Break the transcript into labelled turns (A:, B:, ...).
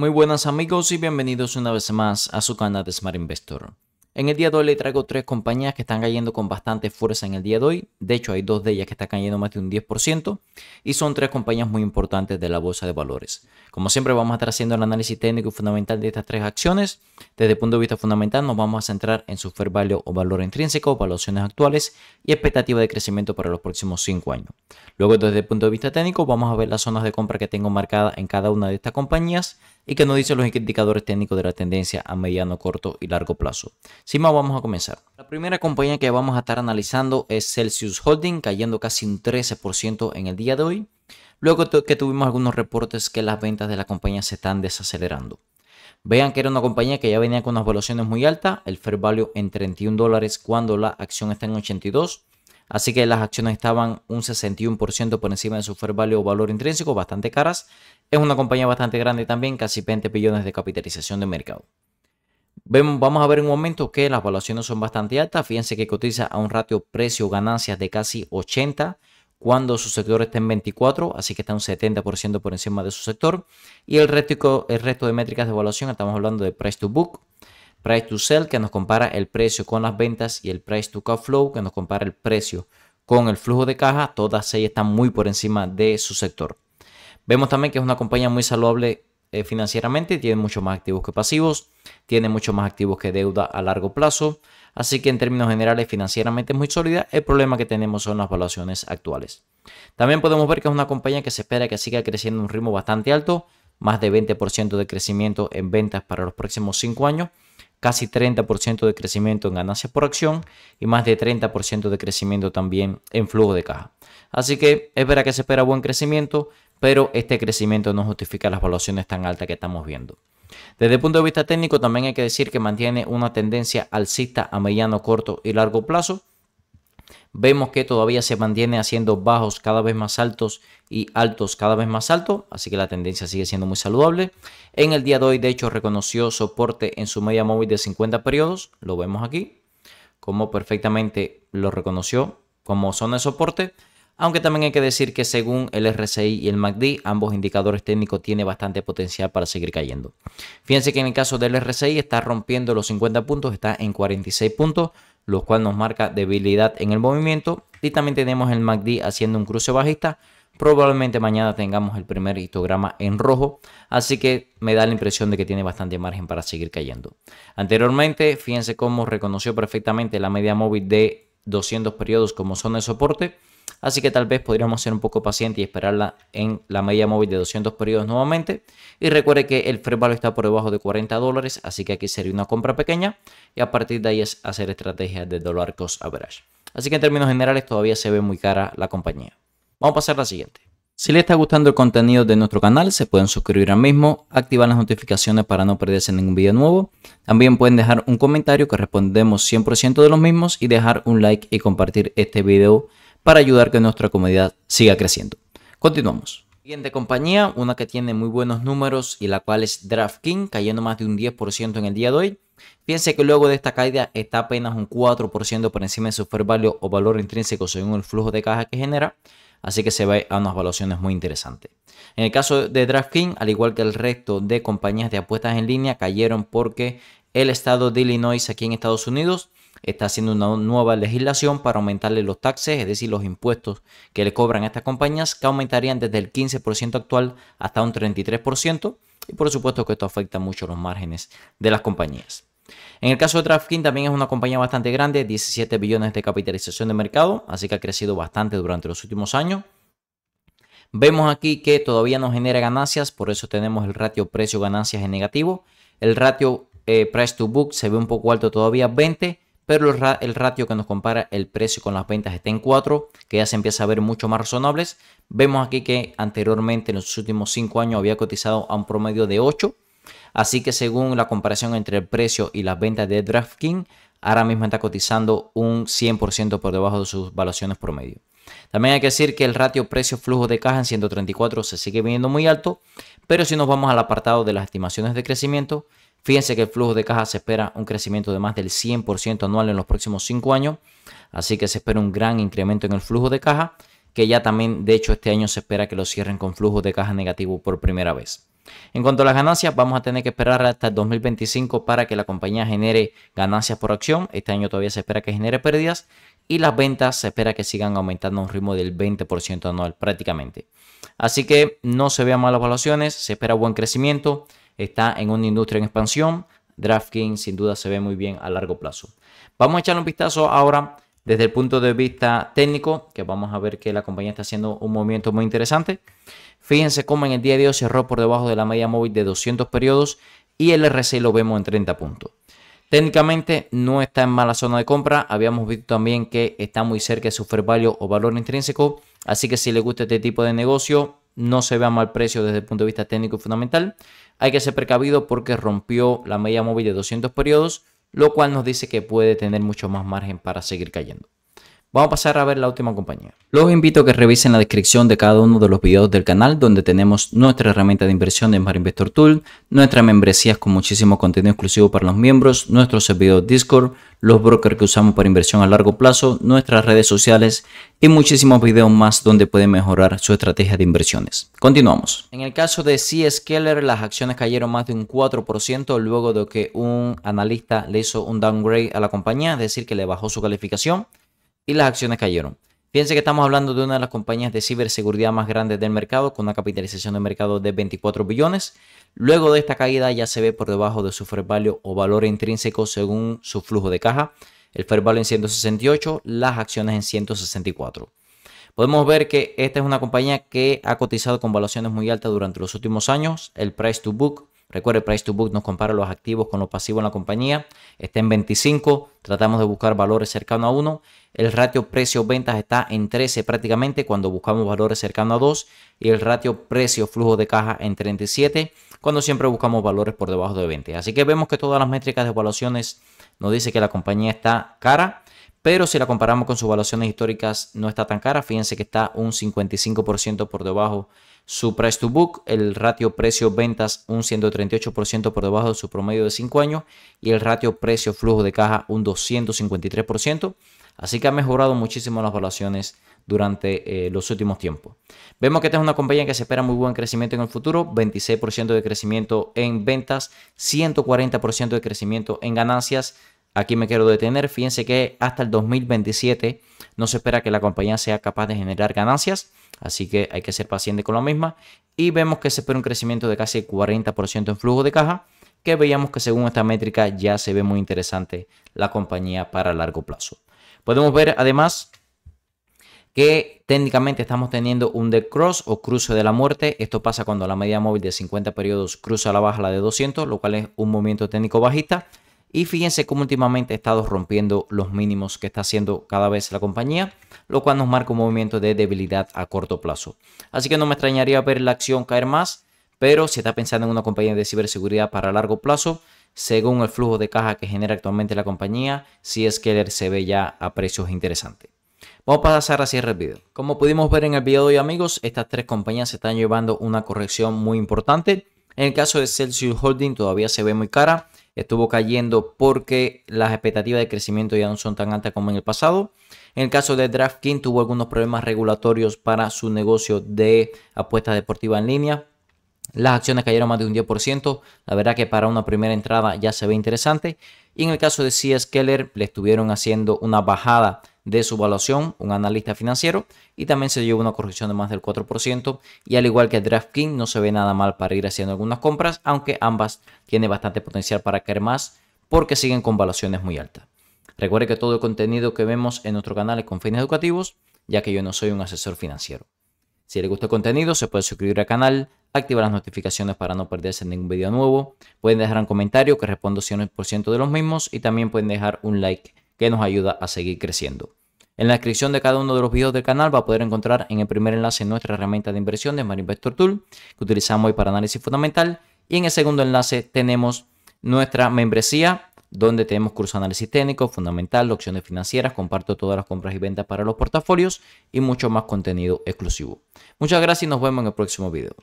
A: Muy buenas amigos y bienvenidos una vez más a su canal de Smart Investor. En el día de hoy le traigo tres compañías que están cayendo con bastante fuerza en el día de hoy. De hecho, hay dos de ellas que están cayendo más de un 10% y son tres compañías muy importantes de la bolsa de valores. Como siempre, vamos a estar haciendo el análisis técnico y fundamental de estas tres acciones. Desde el punto de vista fundamental, nos vamos a centrar en su fair value o valor intrínseco, evaluaciones actuales y expectativa de crecimiento para los próximos 5 años. Luego, desde el punto de vista técnico, vamos a ver las zonas de compra que tengo marcadas en cada una de estas compañías y que nos dice los indicadores técnicos de la tendencia a mediano, corto y largo plazo. Sin más, vamos a comenzar. La primera compañía que vamos a estar analizando es Celsius Holding, cayendo casi un 13% en el día de hoy, luego que tuvimos algunos reportes que las ventas de la compañía se están desacelerando. Vean que era una compañía que ya venía con unas valuaciones muy altas, el fair value en 31 dólares cuando la acción está en 82 Así que las acciones estaban un 61% por encima de su fair value o valor intrínseco, bastante caras. Es una compañía bastante grande también, casi 20 billones de capitalización de mercado. vamos a ver en un momento que las valuaciones son bastante altas. Fíjense que cotiza a un ratio precio-ganancias de casi 80 cuando su sector está en 24, así que está un 70% por encima de su sector. Y el resto, el resto de métricas de evaluación, estamos hablando de price to book, price to sell que nos compara el precio con las ventas y el price to cash flow que nos compara el precio con el flujo de caja, todas ellas están muy por encima de su sector. Vemos también que es una compañía muy saludable eh, financieramente, tiene mucho más activos que pasivos, tiene mucho más activos que deuda a largo plazo, así que en términos generales financieramente es muy sólida, el problema que tenemos son las valuaciones actuales. También podemos ver que es una compañía que se espera que siga creciendo a un ritmo bastante alto, más de 20% de crecimiento en ventas para los próximos 5 años, casi 30% de crecimiento en ganancias por acción y más de 30% de crecimiento también en flujo de caja. Así que es verdad que se espera buen crecimiento, pero este crecimiento no justifica las valuaciones tan altas que estamos viendo. Desde el punto de vista técnico también hay que decir que mantiene una tendencia alcista a mediano, corto y largo plazo Vemos que todavía se mantiene haciendo bajos cada vez más altos y altos cada vez más altos, así que la tendencia sigue siendo muy saludable. En el día de hoy, de hecho, reconoció soporte en su media móvil de 50 periodos, lo vemos aquí, como perfectamente lo reconoció como zona de soporte. Aunque también hay que decir que según el RSI y el MACD, ambos indicadores técnicos tienen bastante potencial para seguir cayendo. Fíjense que en el caso del RSI está rompiendo los 50 puntos, está en 46 puntos, lo cual nos marca debilidad en el movimiento. Y también tenemos el MACD haciendo un cruce bajista. Probablemente mañana tengamos el primer histograma en rojo, así que me da la impresión de que tiene bastante margen para seguir cayendo. Anteriormente, fíjense cómo reconoció perfectamente la media móvil de 200 periodos como zona de soporte así que tal vez podríamos ser un poco pacientes y esperarla en la media móvil de 200 periodos nuevamente. Y recuerde que el free value está por debajo de 40 dólares, así que aquí sería una compra pequeña y a partir de ahí es hacer estrategias de dollar cost average. Así que en términos generales todavía se ve muy cara la compañía. Vamos a pasar a la siguiente. Si les está gustando el contenido de nuestro canal, se pueden suscribir al mismo, activar las notificaciones para no perderse ningún video nuevo. También pueden dejar un comentario que respondemos 100% de los mismos y dejar un like y compartir este video para ayudar que nuestra comunidad siga creciendo. Continuamos. Siguiente compañía, una que tiene muy buenos números y la cual es DraftKings, cayendo más de un 10% en el día de hoy. Piense que luego de esta caída está apenas un 4% por encima de su fair value o valor intrínseco según el flujo de caja que genera, así que se va a unas valuaciones muy interesantes. En el caso de DraftKings, al igual que el resto de compañías de apuestas en línea, cayeron porque el estado de Illinois aquí en Estados Unidos está haciendo una nueva legislación para aumentarle los taxes, es decir, los impuestos que le cobran a estas compañías, que aumentarían desde el 15% actual hasta un 33%, y por supuesto que esto afecta mucho los márgenes de las compañías. En el caso de Trafkin también es una compañía bastante grande, 17 billones de capitalización de mercado, así que ha crecido bastante durante los últimos años. Vemos aquí que todavía no genera ganancias, por eso tenemos el ratio precio-ganancias en negativo. El ratio eh, price to book se ve un poco alto todavía, 20, pero el, ratio que nos compara el precio con las ventas está en 4, que ya se empieza a ver mucho más razonables. Vemos aquí que anteriormente en los últimos 5 años había cotizado a un promedio de 8, así que según la comparación entre el precio y las ventas de DraftKings, ahora mismo está cotizando un 100% por debajo de sus valuaciones promedio. También hay que decir que el ratio precio-flujo de caja en 134 se sigue viendo muy alto, pero si nos vamos al apartado de las estimaciones de crecimiento, Fíjense que el flujo de caja se espera un crecimiento de más del 100% anual en los próximos 5 años, así que se espera un gran incremento en el flujo de caja, que ya también de hecho este año se espera que lo cierren con flujo de caja negativo por primera vez. En cuanto a las ganancias, vamos a tener que esperar hasta el 2025 para que la compañía genere ganancias por acción. Este año todavía se espera que genere pérdidas y las ventas se espera que sigan aumentando a un ritmo del 20% anual prácticamente. Así que no se vean malas evaluaciones, se espera buen crecimiento está en una industria en expansión. DraftKings sin duda se ve muy bien a largo plazo. Vamos a echarle un vistazo ahora desde el punto de vista técnico, que vamos a ver que la compañía está haciendo un movimiento muy interesante. Fíjense cómo en el día de hoy cerró por debajo de la media móvil de 200 periodos y el RSI lo vemos en 30 puntos. Técnicamente no está en mala zona de compra. Habíamos visto también que está muy cerca de su fair value o valor intrínseco. Así que si le gusta este tipo de negocio, no se vea mal precio desde el punto de vista técnico y fundamental. Hay que ser precavido porque rompió la media móvil de 200 periodos, lo cual nos dice que puede tener mucho más margen para seguir cayendo. Vamos a pasar a ver la última compañía. Los invito a que revisen la descripción de cada uno de los videos del canal donde tenemos nuestra herramienta de inversión de Mar Investor Tool, nuestras membresías con muchísimo contenido exclusivo para los miembros, nuestro servidor Discord, los brokers que usamos para inversión a largo plazo, nuestras redes sociales y muchísimos videos más donde pueden mejorar su estrategia de inversiones. Continuamos. En el caso de CS Keller, las acciones cayeron más de un 4% luego de que un analista le hizo un downgrade a la compañía, es decir, que le bajó su calificación y las acciones cayeron. Piense que estamos hablando de una de las compañías de ciberseguridad más grandes del mercado, con una capitalización de mercado de 24 billones. Luego de esta caída ya se ve por debajo de su fair value o valor intrínseco según su flujo de caja. El fair value en 168, las acciones en 164. Podemos ver que esta es una compañía que ha cotizado con valuaciones muy altas durante los últimos años. El price to book Recuerde, price to book nos compara los activos con los pasivos en la compañía. Está en 25. Tratamos de buscar valores cercanos a 1. El ratio precio-ventas está en 13 prácticamente cuando buscamos valores cercanos a 2. Y el ratio precio-flujo de caja en 37 cuando siempre buscamos valores por debajo de 20. Así que vemos que todas las métricas de evaluaciones nos dice que la compañía está cara pero si la comparamos con sus valuaciones históricas no está tan cara. Fíjense que está un 55% por debajo su price to book, el ratio precio-ventas un 138% por debajo de su promedio de 5 años y el ratio precio-flujo de caja un 253%. Así que ha mejorado muchísimo las valuaciones durante eh, los últimos tiempos. Vemos que esta es una compañía que se espera muy buen crecimiento en el futuro, 26% de crecimiento en ventas, 140% de crecimiento en ganancias, Aquí me quiero detener. Fíjense que hasta el 2027 no se espera que la compañía sea capaz de generar ganancias, así que hay que ser paciente con la misma. Y vemos que se espera un crecimiento de casi 40% en flujo de caja, que veíamos que según esta métrica ya se ve muy interesante la compañía para largo plazo. Podemos ver además que técnicamente estamos teniendo un dead cross o cruce de la muerte. Esto pasa cuando la media móvil de 50 periodos cruza la baja la de 200, lo cual es un movimiento técnico bajista. Y fíjense cómo últimamente ha estado rompiendo los mínimos que está haciendo cada vez la compañía, lo cual nos marca un movimiento de debilidad a corto plazo. Así que no me extrañaría ver la acción caer más, pero si está pensando en una compañía de ciberseguridad para largo plazo, según el flujo de caja que genera actualmente la compañía, si es que se ve ya a precios interesantes. Vamos a pasar a cierre el video. Como pudimos ver en el video de hoy amigos, estas tres compañías se están llevando una corrección muy importante. En el caso de Celsius Holding todavía se ve muy cara estuvo cayendo porque las expectativas de crecimiento ya no son tan altas como en el pasado. En el caso de DraftKings tuvo algunos problemas regulatorios para su negocio de apuestas deportivas en línea. Las acciones cayeron más de un 10%. La verdad que para una primera entrada ya se ve interesante. Y en el caso de CS Keller le estuvieron haciendo una bajada de su evaluación, un analista financiero, y también se lleva una corrección de más del 4%, y al igual que DraftKings no se ve nada mal para ir haciendo algunas compras, aunque ambas tienen bastante potencial para caer más porque siguen con valuaciones muy altas. Recuerde que todo el contenido que vemos en nuestro canal es con fines educativos, ya que yo no soy un asesor financiero. Si le gusta el contenido, se puede suscribir al canal, activar las notificaciones para no perderse ningún video nuevo. Pueden dejar un comentario que respondo 100% de los mismos y también pueden dejar un like que nos ayuda a seguir creciendo. En la descripción de cada uno de los videos del canal va a poder encontrar en el primer enlace nuestra herramienta de inversión de Marinvestor Tool que utilizamos hoy para análisis fundamental y en el segundo enlace tenemos nuestra membresía donde tenemos curso de análisis técnico, fundamental, opciones financieras, comparto todas las compras y ventas para los portafolios y mucho más contenido exclusivo. Muchas gracias y nos vemos en el próximo video.